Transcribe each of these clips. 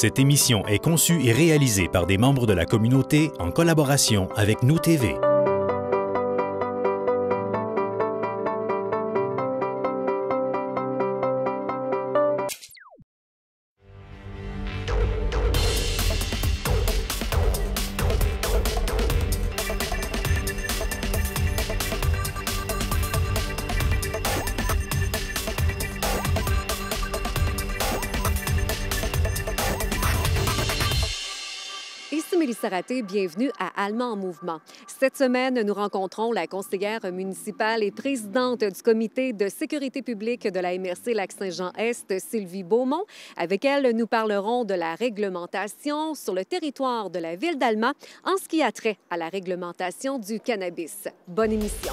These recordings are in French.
Cette émission est conçue et réalisée par des membres de la communauté en collaboration avec Nous TV. bienvenue à Allemand en mouvement. Cette semaine, nous rencontrons la conseillère municipale et présidente du comité de sécurité publique de la MRC Lac-Saint-Jean-Est, Sylvie Beaumont. Avec elle, nous parlerons de la réglementation sur le territoire de la ville d'Allemand en ce qui a trait à la réglementation du cannabis. Bonne émission.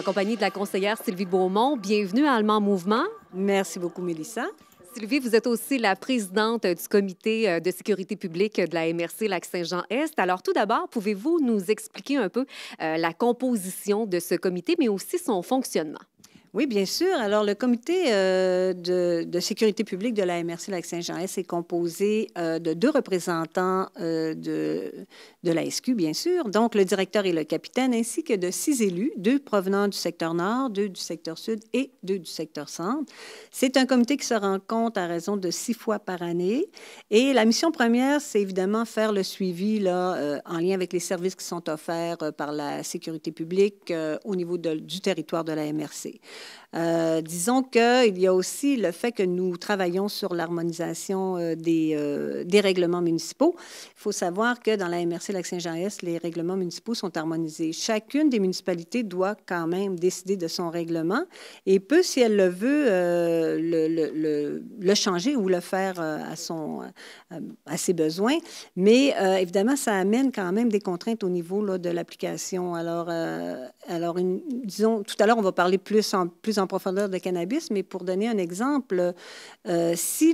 en compagnie de la conseillère Sylvie Beaumont. Bienvenue à Allemand Mouvement. Merci beaucoup, Mélissa. Sylvie, vous êtes aussi la présidente du comité euh, de sécurité publique de la MRC Lac-Saint-Jean-Est. Alors, tout d'abord, pouvez-vous nous expliquer un peu euh, la composition de ce comité, mais aussi son fonctionnement? Oui, bien sûr. Alors, le comité euh, de, sécurité publique de la MRC Lac-Saint-Jean-Est est composé euh, de deux représentants euh, de, la SQ, bien sûr, donc le directeur et le capitaine, ainsi que de six élus, deux provenant du secteur nord, deux du secteur sud et deux du secteur centre. C'est un comité qui se rencontre à raison de six fois par année. Et la mission première, c'est évidemment faire le suivi là, en lien avec les services qui sont offerts par la sécurité publique au niveau du territoire de la MRC. Euh, disons qu'il y a aussi le fait que nous travaillons sur l'harmonisation euh, des, euh, des, règlements municipaux. Il faut savoir que dans la MRC Lac-Saint-Jean-Est, les règlements municipaux sont harmonisés. Chacune des municipalités doit quand même décider de son règlement et peut, si elle le veut, le, le, changer ou le faire à, son, à ses besoins. Mais évidemment, ça amène quand même des contraintes au niveau là, de l'application. Alors, alors, disons, tout à l'heure, on va parler plus en, plus en profondeur de cannabis, mais pour donner un exemple, euh, si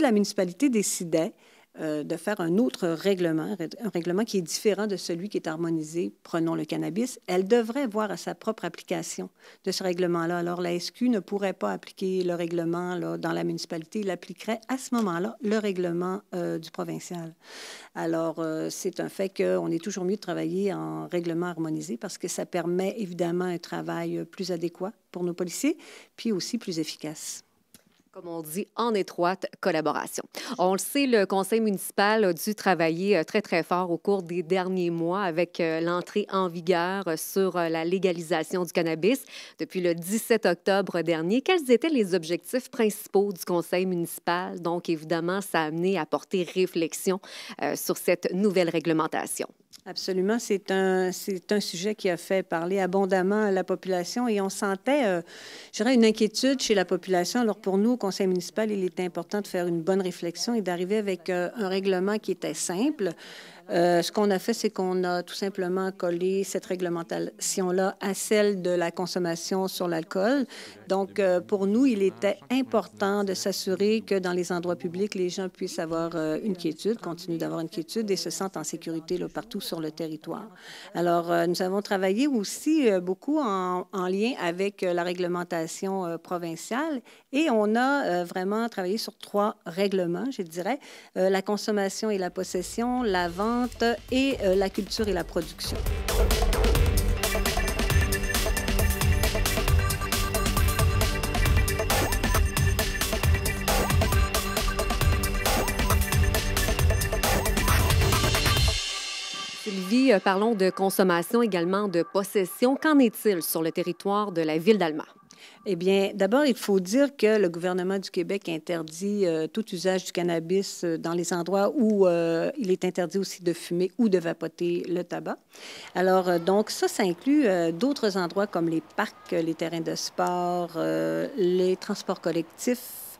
la municipalité décidait euh, de faire un autre règlement, un règlement qui est différent de celui qui est harmonisé, prenons le cannabis, elle devrait voir à sa propre application de ce règlement-là. Alors, la SQ ne pourrait pas appliquer le règlement dans la municipalité, elle appliquerait à ce moment-là le règlement euh, du provincial. Alors, euh, c'est un fait qu'on est toujours mieux de travailler en règlement harmonisé parce que ça permet évidemment un travail plus adéquat pour nos policiers, puis aussi plus efficace comme on dit, en étroite collaboration. On le sait, le conseil municipal a dû travailler euh, très, très fort au cours des derniers mois avec euh, l'entrée en vigueur euh, sur la légalisation du cannabis depuis le 17 octobre dernier. Quels étaient les objectifs principaux du conseil municipal? Donc, évidemment, ça a amené à porter réflexion sur cette nouvelle réglementation. Absolument, c'est un, sujet qui a fait parler abondamment à la population et on sentait, euh, je dirais, une inquiétude chez la population. Alors pour nous, au conseil municipal, il était important de faire une bonne réflexion et d'arriver avec euh, un règlement qui était simple, euh, ce qu'on a fait, c'est qu'on a tout simplement collé cette réglementation-là à celle de la consommation sur l'alcool. Donc, euh, pour nous, il était important de s'assurer que dans les endroits publics, les gens puissent avoir euh, une quiétude, continuent d'avoir une quiétude et se sentent en sécurité partout sur le territoire. Alors, nous avons travaillé aussi beaucoup en, en, lien avec la réglementation provinciale et on a vraiment travaillé sur trois règlements, je dirais, la consommation et la possession, la vente et euh, la culture et la production. Sylvie, euh, parlons de consommation, également de possession. Qu'en est-il sur le territoire de la ville d'Alma? Eh bien, d'abord, il faut dire que le gouvernement du Québec interdit euh, tout usage du cannabis euh, dans les endroits où euh, il est interdit aussi de fumer ou de vapoter le tabac. Alors, donc, ça, ça inclut d'autres endroits comme les parcs, les terrains de sport, les transports collectifs,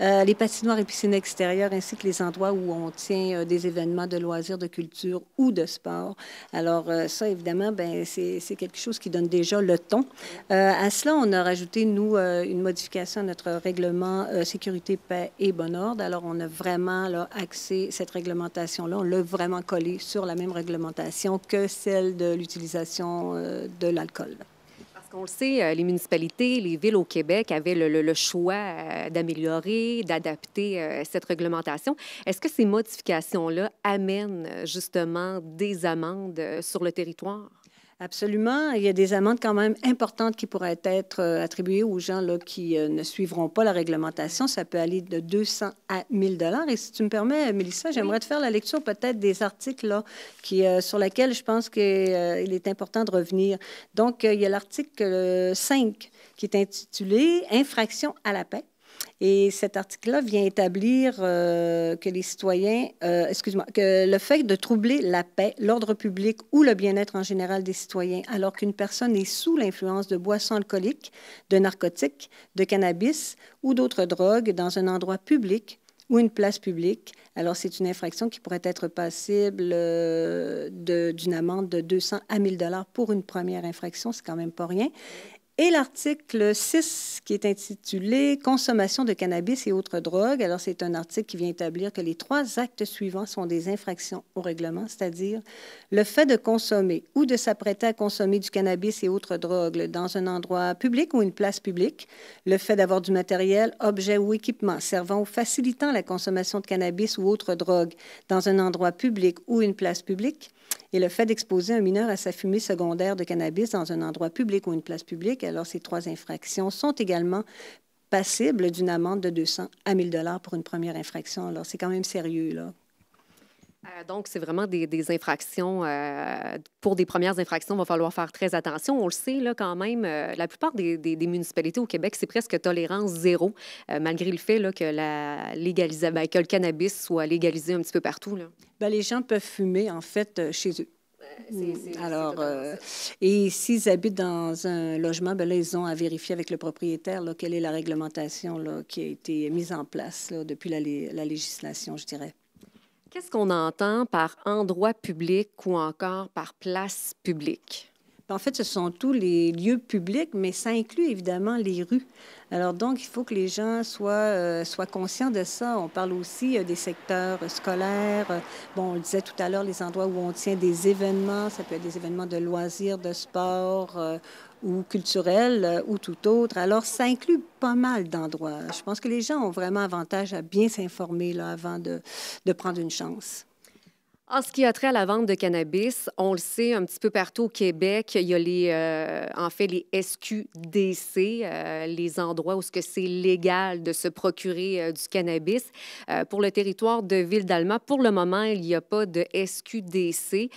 euh, les patinoires et piscines extérieures, ainsi que les endroits où on tient euh, des événements de loisirs, de culture ou de sport. Alors euh, ça, évidemment, ben, c'est quelque chose qui donne déjà le ton. à cela, on a rajouté, nous, une modification à notre règlement sécurité, paix et bon ordre. Alors on a vraiment axé cette réglementation-là, on l'a vraiment collé sur la même réglementation que celle de l'utilisation de l'alcool. On le sait, euh, les municipalités, les villes au Québec avaient le choix euh, d'améliorer, d'adapter euh, cette réglementation. Est-ce que ces modifications-là amènent justement des amendes sur le territoire? Absolument. Il y a des amendes quand même importantes qui pourraient être euh, attribuées aux gens là, qui euh, ne suivront pas la réglementation. Ça peut aller de 200 à 1000 dollars. Et si tu me permets, Mélissa, j'aimerais te faire la lecture peut-être des articles là, euh, sur lesquels je pense qu'il est important de revenir. Donc, il y a l'article 5 qui est intitulé Infraction à la paix. Et cet article-là vient établir euh, que les citoyens, euh, moi que le fait de troubler la paix, l'ordre public ou le bien-être en général des citoyens, alors qu'une personne est sous l'influence de boissons alcooliques, de narcotiques, de cannabis ou d'autres drogues dans un endroit public ou une place publique, alors c'est une infraction qui pourrait être passible euh, d'une amende de 200 à 1000 dollars pour une première infraction, c'est quand même pas rien et l'article 6 qui est intitulé Consommation de cannabis et autres drogues. Alors, c'est un article qui vient établir que les trois actes suivants sont des infractions au règlement, c'est-à-dire le fait de consommer ou de s'apprêter à consommer du cannabis et autres drogues dans un endroit public ou une place publique, le fait d'avoir du matériel, objet ou équipement servant ou facilitant la consommation de cannabis ou autres drogues dans un endroit public ou une place publique, et le fait d'exposer un mineur à sa fumée secondaire de cannabis dans un endroit public ou une place publique, alors ces trois infractions sont également passibles d'une amende de 200 à 1000 dollars pour une première infraction. Alors c'est quand même sérieux là, euh, donc, c'est vraiment des, infractions. Euh, pour des premières infractions, il va falloir faire très attention. On le sait, là, quand même, euh, la plupart des, municipalités au Québec, c'est presque tolérance zéro, malgré le fait que, la légalisa... Ben, que le cannabis soit légalisé un petit peu partout. Ben, les gens peuvent fumer, en fait, chez eux. Alors, et s'ils habitent dans un logement, ben ils ont à vérifier avec le propriétaire là, quelle est la réglementation là, qui a été mise en place depuis la législation, je dirais. Qu'est-ce qu'on entend par endroit public ou encore par place publique? En fait, ce sont tous les lieux publics, mais ça inclut évidemment les rues. Alors donc, il faut que les gens soient, euh, conscients de ça. On parle aussi euh, des secteurs euh, scolaires. Bon, on disait tout à l'heure, les endroits où on tient des événements, ça peut être des événements de loisirs, de sport ou culturels ou tout autre. Alors, ça inclut pas mal d'endroits. Je pense que les gens ont vraiment avantage à bien s'informer avant de prendre une chance. En ce qui a trait à la vente de cannabis, on le sait un petit peu partout au Québec, il y a les, euh, en fait les SQDC, euh, les endroits où ce que c'est légal de se procurer euh, du cannabis. pour le territoire de Ville d'Alma, pour le moment, il n'y a pas de SQDC.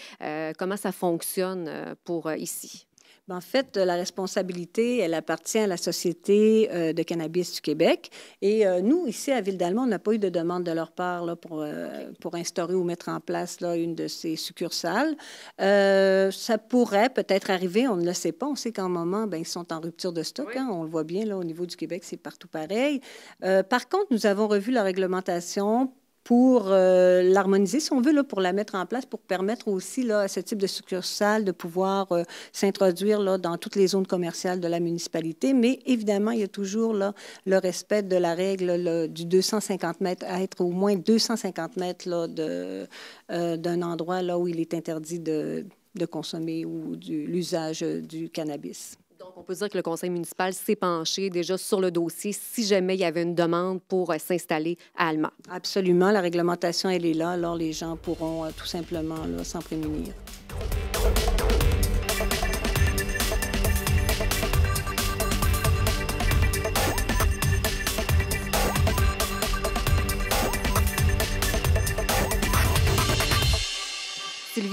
comment ça fonctionne pour ici? Ben, en fait, la responsabilité, elle appartient à la Société euh, de cannabis du Québec. Et euh, nous, ici à Ville d'Allemagne, on n'a pas eu de demande de leur part pour, euh, pour instaurer ou mettre en place là, une de ces succursales. ça pourrait peut-être arriver, on ne le sait pas. On sait qu'en moment, ben, ils sont en rupture de stock. Hein. on le voit bien là, au niveau du Québec, c'est partout pareil. par contre, nous avons revu la réglementation pour euh, l'harmoniser, si on veut, pour la mettre en place, pour permettre aussi là, à ce type de succursale de pouvoir euh, s'introduire là, dans toutes les zones commerciales de la municipalité. Mais évidemment, il y a toujours là, le respect de la règle du 250 mètres, à être au moins 250 mètres là, de, euh, d'un endroit là, où il est interdit de, de consommer ou de l'usage du cannabis on peut dire que le conseil municipal s'est penché déjà sur le dossier si jamais il y avait une demande pour euh, s'installer à Allemagne. Absolument. La réglementation, elle est là. Alors, les gens pourront euh, tout simplement s'en prémunir.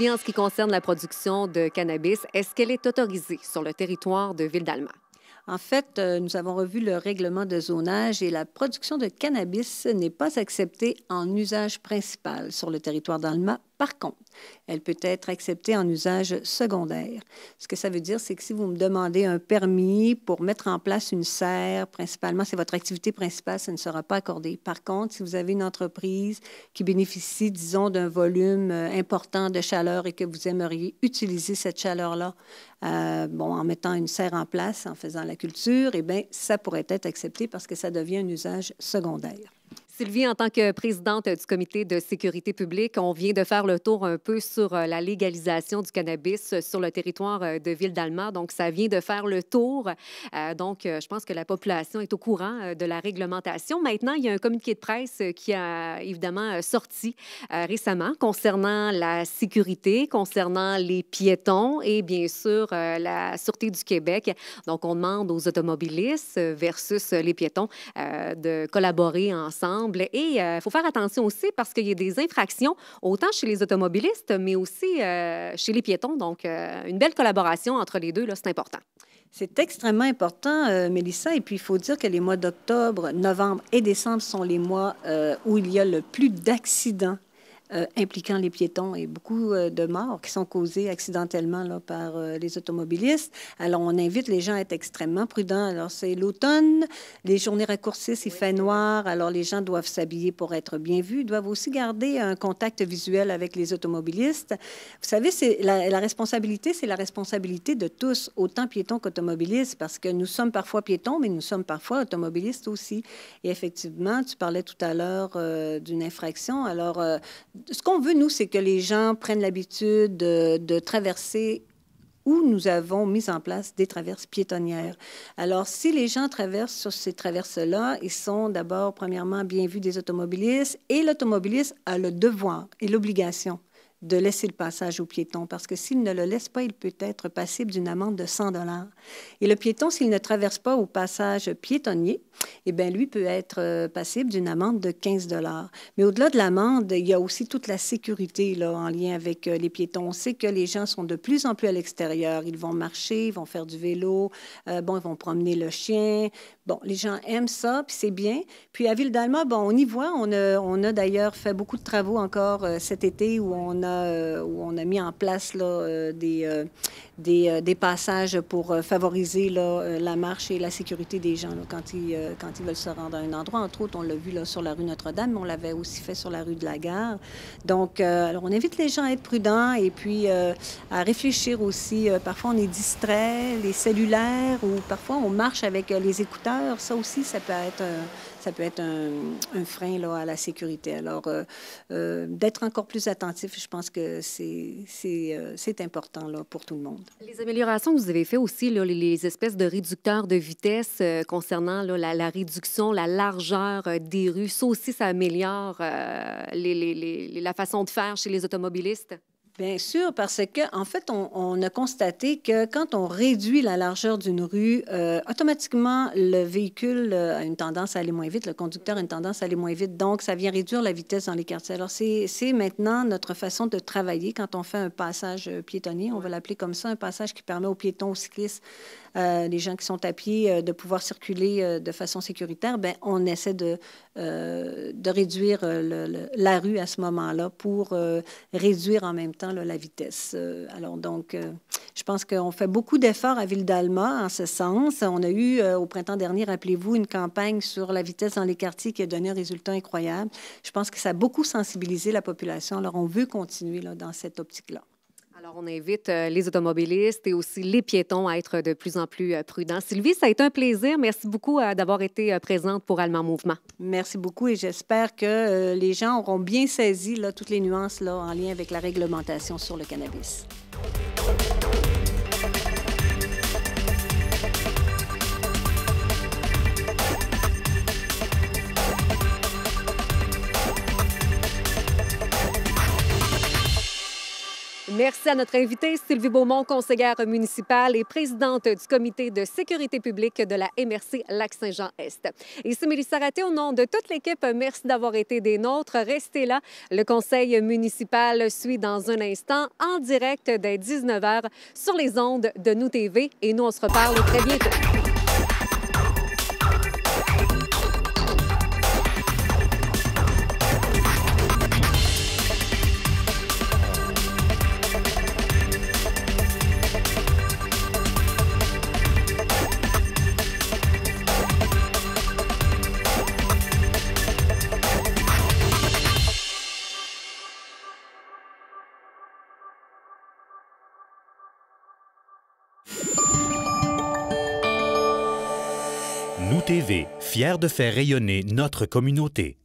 en ce qui concerne la production de cannabis, est-ce qu'elle est autorisée sur le territoire de ville d'Alma? En fait, euh, nous avons revu le règlement de zonage et la production de cannabis n'est pas acceptée en usage principal sur le territoire d'Alma. Par contre, elle peut être acceptée en usage secondaire. Ce que ça veut dire, c'est que si vous me demandez un permis pour mettre en place une serre, principalement, c'est votre activité principale, ça ne sera pas accordé. Par contre, si vous avez une entreprise qui bénéficie, disons, d'un volume euh, important de chaleur et que vous aimeriez utiliser cette chaleur-là, euh, bon, en mettant une serre en place, en faisant la culture, eh bien, ça pourrait être accepté parce que ça devient un usage secondaire. Sylvie, en tant que présidente du comité de sécurité publique, on vient de faire le tour un peu sur euh, la légalisation du cannabis euh, sur le territoire euh, de Ville-d'Alma. Donc, ça vient de faire le tour. donc, je pense que la population est au courant de la réglementation. Maintenant, il y a un communiqué de presse qui a évidemment sorti récemment concernant la sécurité, concernant les piétons et bien sûr la Sûreté du Québec. Donc, on demande aux automobilistes versus les piétons de collaborer ensemble et il euh, faut faire attention aussi parce qu'il y a des infractions, autant chez les automobilistes, mais aussi euh, chez les piétons. Donc, euh, une belle collaboration entre les deux, c'est important. C'est extrêmement important, Melissa. Mélissa. Et puis, il faut dire que les mois d'octobre, novembre et décembre sont les mois où il y a le plus d'accidents euh, impliquant les piétons et beaucoup euh, de morts qui sont causées accidentellement là, par euh, les automobilistes. Alors, on invite les gens à être extrêmement prudents. Alors, c'est l'automne, les journées raccourcissent, il fait noir, alors les gens doivent s'habiller pour être bien vus, doivent aussi garder un contact visuel avec les automobilistes. Vous savez, c'est la, la, responsabilité, c'est la responsabilité de tous, autant piétons qu'automobilistes, parce que nous sommes parfois piétons, mais nous sommes parfois automobilistes aussi. Et effectivement, tu parlais tout à l'heure d'une infraction. Alors, ce qu'on veut, nous, c'est que les gens prennent l'habitude de, traverser où nous avons mis en place des traverses piétonnières. Alors, si les gens traversent sur ces traverses-là, ils sont d'abord, premièrement, bien vus des automobilistes et l'automobiliste a le devoir et l'obligation de laisser le passage aux piétons, parce que s'il ne le laisse pas, il peut être passible d'une amende de 100 dollars. Et le piéton, s'il ne traverse pas au passage piétonnier, eh bien, lui peut être euh, passible d'une amende de 15 dollars. Mais au-delà de l'amende, il y a aussi toute la sécurité là, en lien avec euh, les piétons. On sait que les gens sont de plus en plus à l'extérieur. Ils vont marcher, ils vont faire du vélo, euh, bon, ils vont promener le chien. Bon, les gens aiment ça, puis c'est bien. Puis à Ville d'Alma, bon, on y voit. On a, d'ailleurs fait beaucoup de travaux encore cet été où on a euh, où on a mis en place euh, des, euh, euh, des, passages pour euh, favoriser euh, la marche et la sécurité des gens quand, ils, quand ils veulent se rendre à un endroit. Entre autres, on l'a vu là, sur la rue Notre-Dame, mais on l'avait aussi fait sur la rue de la Gare. Donc, alors on invite les gens à être prudents et puis à réfléchir aussi. parfois, on est distrait, les cellulaires, ou parfois on marche avec les écouteurs. Ça aussi, ça peut être ça peut être un, frein là, à la sécurité. Alors, d'être encore plus attentif, je pense que c'est important là, pour tout le monde. Les améliorations que vous avez faites aussi, les, espèces de réducteurs de vitesse euh, concernant la, réduction, la largeur euh, des rues, ça aussi, ça améliore euh, la façon de faire chez les automobilistes? Bien sûr, parce que en fait, on, a constaté que quand on réduit la largeur d'une rue, euh, automatiquement le véhicule euh, a une tendance à aller moins vite, le conducteur a une tendance à aller moins vite, donc ça vient réduire la vitesse dans les quartiers. Alors c'est maintenant notre façon de travailler quand on fait un passage piétonnier, on va l'appeler comme ça, un passage qui permet aux piétons, aux cyclistes euh, les gens qui sont à pied, euh, de pouvoir circuler euh, de façon sécuritaire, ben, on essaie de, de réduire la rue à ce moment-là pour réduire en même temps la vitesse. alors, donc, je pense qu'on fait beaucoup d'efforts à Ville d'Alma en ce sens. On a eu au printemps dernier, rappelez-vous, une campagne sur la vitesse dans les quartiers qui a donné un résultat incroyable. Je pense que ça a beaucoup sensibilisé la population. Alors, on veut continuer dans cette optique-là. Alors, on invite euh, les automobilistes et aussi les piétons à être de plus en plus euh, prudents. Sylvie, ça a été un plaisir. Merci beaucoup euh, d'avoir été présente pour Allemand Mouvement. Merci beaucoup et j'espère que les gens auront bien saisi toutes les nuances en lien avec la réglementation sur le cannabis. Merci à notre invitée, Sylvie Beaumont, conseillère municipale et présidente du comité de sécurité publique de la MRC Lac-Saint-Jean-Est. Ici Mélissa Raté, au nom de toute l'équipe, merci d'avoir été des nôtres. Restez là. Le conseil municipal suit dans un instant en direct dès 19h sur les ondes de Nous TV et nous, on se reparle très bientôt. fier de faire rayonner notre communauté.